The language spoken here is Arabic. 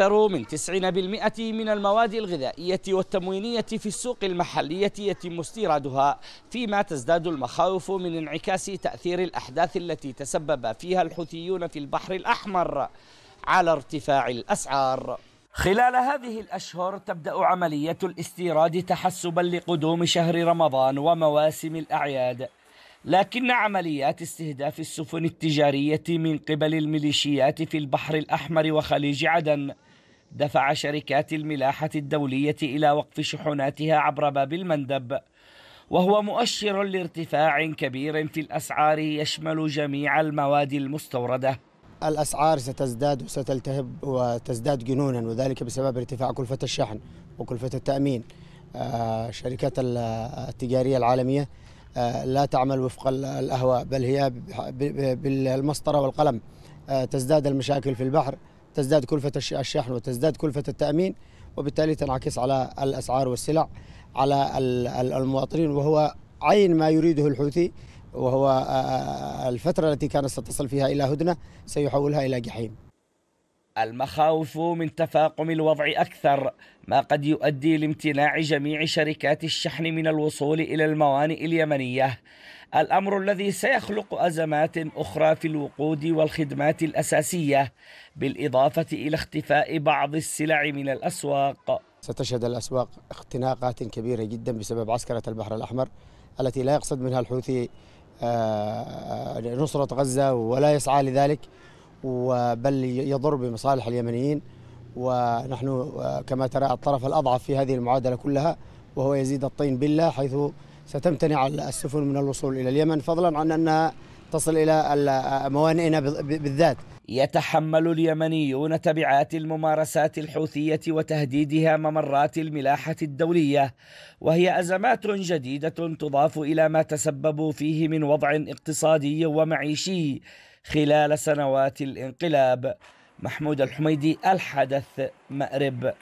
أكثر من 90% من المواد الغذائية والتموينية في السوق المحلية يتم استيرادها فيما تزداد المخاوف من انعكاس تأثير الأحداث التي تسبب فيها الحوثيون في البحر الأحمر على ارتفاع الأسعار خلال هذه الأشهر تبدأ عملية الاستيراد تحسبا لقدوم شهر رمضان ومواسم الأعياد لكن عمليات استهداف السفن التجارية من قبل الميليشيات في البحر الأحمر وخليج عدن دفع شركات الملاحة الدولية إلى وقف شحناتها عبر باب المندب وهو مؤشر لارتفاع كبير في الأسعار يشمل جميع المواد المستوردة الأسعار ستزداد وستلتهب وتزداد جنونا وذلك بسبب ارتفاع كلفة الشحن وكلفة التأمين آه، شركات التجارية العالمية آه، لا تعمل وفق الأهواء بل هي بالمسطرة والقلم آه، تزداد المشاكل في البحر تزداد كلفة الشحن وتزداد كلفة التأمين وبالتالي تنعكس على الأسعار والسلع على المواطنين وهو عين ما يريده الحوثي وهو آه، آه، آه، الفترة التي كانت ستصل فيها إلى هدنة سيحولها إلى جحيم المخاوف من تفاقم الوضع أكثر ما قد يؤدي لامتناع جميع شركات الشحن من الوصول إلى الموانئ اليمنية الأمر الذي سيخلق أزمات أخرى في الوقود والخدمات الأساسية بالإضافة إلى اختفاء بعض السلع من الأسواق ستشهد الأسواق اختناقات كبيرة جدا بسبب عسكرة البحر الأحمر التي لا يقصد منها الحوثي آه، نصرة غزة ولا يسعى لذلك بل يضر بمصالح اليمنيين ونحن آه، كما ترى الطرف الأضعف في هذه المعادلة كلها وهو يزيد الطين بالله حيث ستمتنع السفن من الوصول إلى اليمن فضلا عن أنها تصل إلى آه، موانئنا بالذات يتحمل اليمنيون تبعات الممارسات الحوثية وتهديدها ممرات الملاحة الدولية وهي أزمات جديدة تضاف إلى ما تسببوا فيه من وضع اقتصادي ومعيشي خلال سنوات الانقلاب محمود الحميدي الحدث مأرب